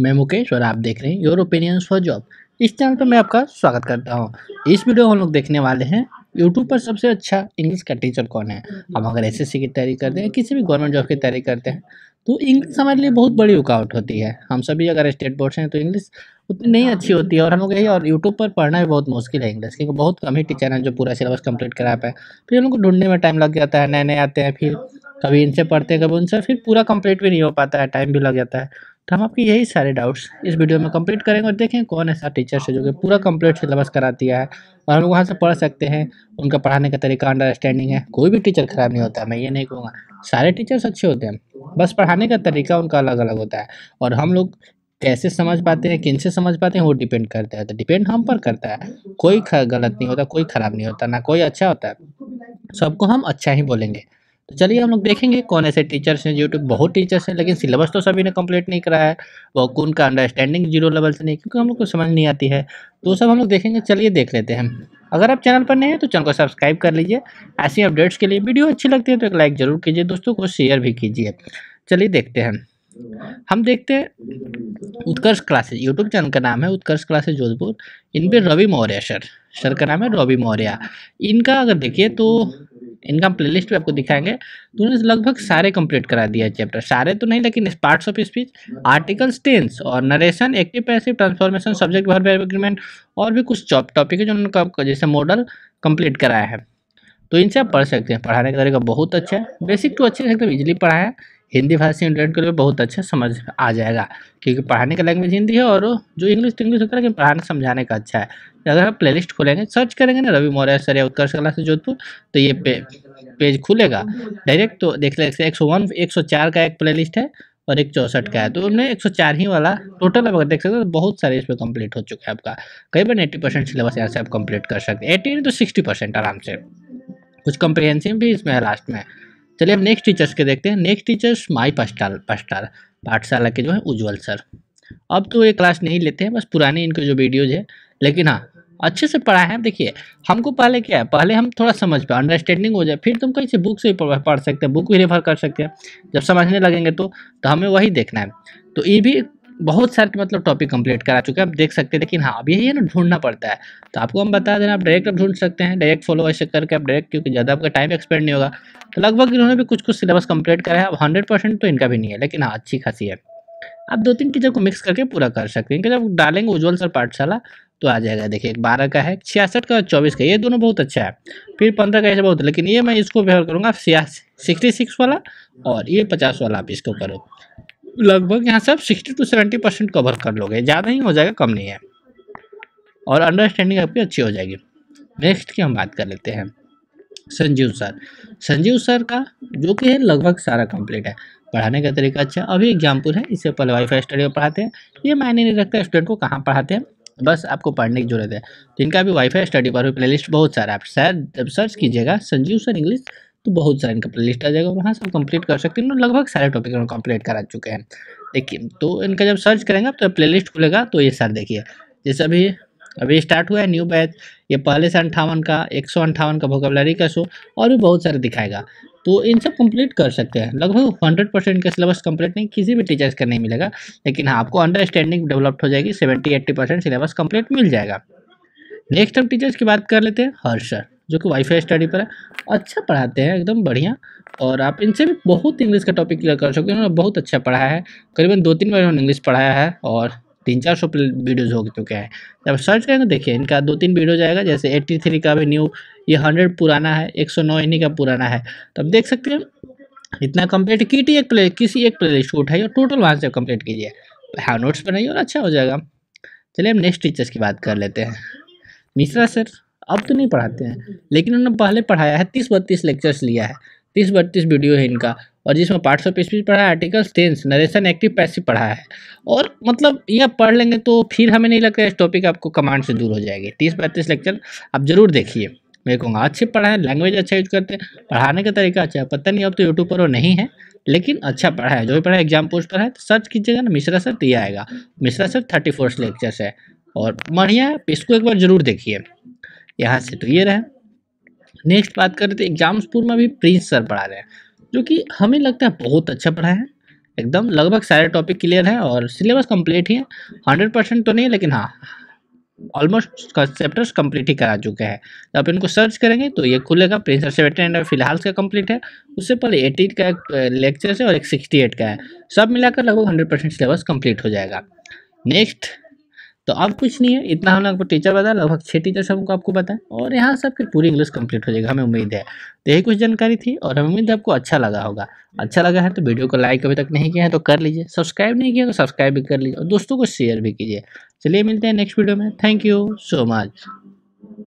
मैं मुकेश और आप देख रहे हैं योर ओपिनियंस फॉर जॉब इस चैनल पर मैं आपका स्वागत करता हूं इस वीडियो हम लोग देखने वाले हैं यूट्यूब पर सबसे अच्छा इंग्लिश का टीचर कौन है हम अगर एस की तैयारी करते हैं किसी भी गवर्नमेंट जॉब की तैयारी करते हैं तो इंग्लिश हमारे लिए बहुत बड़ी रुकावट होती है हम सभी अगर स्टेट बोर्ड से हैं तो इंग्लिश उतनी नहीं अच्छी होती है और हम लोग यही और यूट्यूब पर पढ़ना भी बहुत मुश्किल है इंग्लिश क्योंकि बहुत कम ही टीचर हैं जो पूरा सिलेबस कंप्लीट करा पाए फिर हम लोग को ढूंढने में टाइम लग जाता है नए नए आते हैं फिर कभी इनसे पढ़ते हैं कभी उनसे फिर पूरा कंप्लीट भी नहीं हो पाता है टाइम भी लग जाता है तो हम आपके यही सारे डाउट्स इस वीडियो में कंप्लीट करेंगे और देखें कौन ऐसा टीचर है जो कि पूरा कंप्लीट सिलेबस करा दिया है और हम लोग वहाँ से पढ़ सकते हैं उनका पढ़ाने का तरीका अंडरस्टैंडिंग है कोई भी टीचर ख़राब नहीं होता मैं ये नहीं कहूँगा सारे टीचर्स अच्छे होते हैं बस पढ़ाने का तरीका उनका अलग अलग होता है और हम लोग कैसे समझ पाते हैं किन से समझ पाते हैं वो डिपेंड करता है तो डिपेंड हम पर करता है कोई गलत नहीं होता कोई ख़राब नहीं होता ना कोई अच्छा होता है सबको हम अच्छा ही बोलेंगे तो चलिए हम लोग देखेंगे कौन ऐसे टीचर्स हैं यूट्यूब बहुत टीचर्स हैं लेकिन सिलेबस तो सभी ने कंप्लीट नहीं कराया है और का अंडरस्टैंडिंग जीरो लेवल से नहीं क्योंकि हम लोग को समझ नहीं आती है तो सब हम लोग देखेंगे चलिए देख लेते हैं अगर आप चैनल पर नए हैं तो चैनल को सब्सक्राइब कर लीजिए ऐसी अपडेट्स के लिए वीडियो अच्छी लगती है तो एक लाइक ज़रूर कीजिए दोस्तों को शेयर भी कीजिए चलिए देखते हैं हम देखते हैं उत्कर्ष क्लासेज यूट्यूब चैनल का नाम है उत्कर्ष क्लासेज जोधपुर इन पर रवि मौर्य सर सर का नाम है रवि मौर्य इनका अगर देखिए तो इनका प्ले लिस्ट भी आपको दिखाएंगे तो उन्होंने लगभग सारे कंप्लीट करा दिया है चैप्टर सारे तो नहीं लेकिन parts of speech articles tense और narration active passive transformation subject verb agreement और भी कुछ टॉपिक है जो उन्होंने जैसे मॉडल कंप्लीट कराया है तो इनसे आप पढ़ सकते हैं पढ़ाने का तरीका बहुत अच्छा है बेसिक तो अच्छे से एकदम इजिली पढ़ाया है हिंदी भाषी के लिए बहुत अच्छा समझ आ जाएगा क्योंकि पढ़ाने का लैंग्वेज हिंदी है और जो इंग्लिश तो इंग्लिश होता है पढ़ाने समझाने का अच्छा है अगर आप प्ले लिस्ट खोलेंगे सर्च करेंगे ना रवि मौर्य सर या उत्कर्ष कला से जोधपुर तो ये पे, पेज खुलेगा डायरेक्ट तो देख लेते एक सौ वन एक सौ चार का एक प्ले लिस्ट है और एक चौंसठ का है तो उनमें एक सौ चार ही वाला टोटल आप अगर देख सकते हो तो बहुत सारे इसमें कंप्लीट हो चुका है आपका कई बार एट्टी परसेंट सिलेबस यहाँ से आप कंप्लीट कर सकते हैं एट्टी तो सिक्सटी परसेंट आराम से कुछ कंप्रिहेंसिव भी इसमें है लास्ट में चलिए अब नेक्स्ट टीचर्स के देखते हैं नेक्स्ट टीचर्स माई पास्टाल पास्टाल पाठशाला के जो है उज्ज्वल सर अब तो ये क्लास नहीं लेते हैं बस पुराने इनके जो वीडियोज है लेकिन हाँ अच्छे से पढ़ाए हैं देखिए हमको पहले क्या है पहले हम थोड़ा समझ पाए अंडरस्टैंडिंग हो जाए फिर तुम तो कहीं से बुक से भी पढ़ सकते हैं बुक भी रेफर कर सकते हैं जब समझने लगेंगे तो तो हमें वही देखना है तो ये भी बहुत सारे तो मतलब टॉपिक कंप्लीट करा चुके हैं आप देख सकते हैं लेकिन हाँ अभी ये ना ढूंढना पड़ता है तो आपको हम बता देना आप डायरेक्ट ढूंढ सकते हैं डायरेक्ट फॉलो ऐसे करके आप डायरेक्ट क्योंकि ज़्यादा आपका टाइम एक्सपेंड नहीं होगा तो लगभग इन्होंने भी कुछ कुछ सिलेबस कम्प्लीट करा है अब हंड्रेड तो इनका भी नहीं है लेकिन हाँ अच्छी खासी है आप दो तीन टीचर को मिक्स करके पूरा कर सकते हैं क्योंकि जब डालेंगे उज्ज्वल सर पाठशाला तो आ जाएगा देखिए एक बारह का है छियासठ का और चौबीस का ये दोनों बहुत अच्छा है फिर पंद्रह का ऐसे बहुत लेकिन ये मैं इसको व्यवहार करूँगा सिक्सटी सिक्स वाला और ये पचास वाला आप इसको करो लगभग यहाँ से आप sixty to seventy percent cover कर लोगे ज़्यादा ही हो जाएगा कम नहीं है और अंडरस्टैंडिंग आपकी अच्छी हो जाएगी नेक्स्ट की हम बात कर लेते हैं संजीव सर संजीव सर का जो कि है लगभग सारा कंप्लीट है पढ़ाने का तरीका अच्छा अभी एग्जाम्पल है इससे पहले वाई फाई स्टडी में पढ़ाते हैं ये मायने नहीं रखता स्टूडेंट को कहाँ पढ़ाते हैं बस आपको पढ़ने की जरूरत है जिनका भी वाईफाई स्टडी पर प्ले बहुत सारा आप सर सर्च कीजिएगा संजीव सर इंग्लिश तो बहुत सारे इनका प्ले लिस्ट आ जाएगा वहाँ से आप कंप्लीट कर सकते हैं लगभग सारे टॉपिक हम कंप्लीट करा चुके हैं देखिए तो इनका जब सर्च करेंगे तो प्ले लिस्ट खुलेगा तो ये सर देखिए जैसे अभी अभी स्टार्ट हुआ है न्यू बैच ये पहले से अंठावन का एक सौ अंठावन का वोकेबलरी का शो और भी बहुत सारे दिखाएगा तो इन सब कंप्लीट कर सकते हैं लगभग हंड्रेड परसेंट का सिलेबस कंप्लीट नहीं किसी भी टीचर्स का नहीं मिलेगा लेकिन हाँ आपको अंडरस्टैंडिंग डेवलप्ड हो जाएगी seventy eighty percent syllabus complete मिल जाएगा नेक्स्ट हम टीचर्स की बात कर लेते हैं हर्ष सर जो कि वाईफाई स्टडी पर है अच्छा पढ़ाते हैं एकदम बढ़िया और आप इनसे भी बहुत इंग्लिश का टॉपिक क्लियर कर सकते हैं उन्होंने बहुत अच्छा पढ़ाया है करीबन दो तीन बार उन्होंने इंग्लिश पढ़ाया है और तीन चार सौ वीडियोज़ हो चुके हैं जब सर्च करेंगे देखिए इनका दो तीन वीडियो जाएगा जैसे एट्टी थ्री का भी न्यू ये हंड्रेड पुराना है एक सौ नौ इन्हीं का पुराना है तो आप देख सकते हैं इतना कंप्लीट टी एक प्ले किसी एक प्ले लिस्ट उठाइए और टोटल वहाँ से कम्प्लीट कीजिए हाँ नोट्स बनाइए और अच्छा हो जाएगा चलिए हम नेक्स्ट टीचर्स की बात कर लेते हैं मिश्रा सर अब तो नहीं पढ़ाते हैं लेकिन उन्होंने पहले पढ़ाया है तीस बत्तीस लेक्चर्स लिया है तीस बत्तीस वीडियो है इनका और जिसमें पार्ट्स ऑफ स्पीच पढ़ा है articles tense narration active passive पढ़ा है और मतलब ये आप पढ़ लेंगे तो फिर हमें नहीं लगता इस टॉपिक आपको कमांड से दूर हो जाएगी तीस बत्तीस लेक्चर आप ज़रूर देखिए मैं कहूँगा अच्छे पढ़ाएं लैंग्वेज अच्छा यूज करते हैं पढ़ाने का तरीका अच्छा है पता नहीं अब तो यूट्यूब पर वो नहीं है लेकिन अच्छा पढ़ा है जो भी पढ़ा है एग्जाम पोस्ट पर है तो सर्च कीजिएगा ना मिश्रा सर तो ये आएगा Mishra sir thirty fourth lectures है और बढ़िया इसको एक बार ज़रूर देखिए यहाँ से क्लियर है नेक्स्ट बात करें तो एग्जाम्सपुर में भी प्रिंस सर पढ़ा रहे हैं जो कि हमें लगता है बहुत अच्छा पढ़ा है एकदम लगभग सारे टॉपिक क्लियर है और सिलेबस कंप्लीट ही है हंड्रेड परसेंट तो नहीं लेकिन हाँ ऑलमोस्ट चैप्टर्स कंप्लीट ही करा चुके हैं तो आप इनको सर्च करेंगे तो ये खुलेगा प्रिंस सर सेवेंटी फिलहाल का कंप्लीट है उससे पहले एटी का एक लेक्चर है और एक सिक्सटी एट का है सब मिलाकर लगभग हंड्रेड परसेंट सिलेबस कम्प्लीट हो जाएगा नेक्स्ट तो अब कुछ नहीं है इतना हम लोग टीचर बताया लगभग छः टीचर सबको आपको बताया और यहाँ सब फिर पूरी इंग्लिश कंप्लीट हो जाएगा हमें उम्मीद है तो यही कुछ जानकारी थी और हमें उम्मीद है आपको अच्छा लगा होगा अच्छा लगा है तो वीडियो को लाइक अभी तक नहीं किया है तो कर लीजिए सब्सक्राइब नहीं किया तो सब्सक्राइब भी कर लीजिए और दोस्तों को शेयर भी कीजिए चलिए मिलते हैं नेक्स्ट वीडियो में थैंक यू सो मच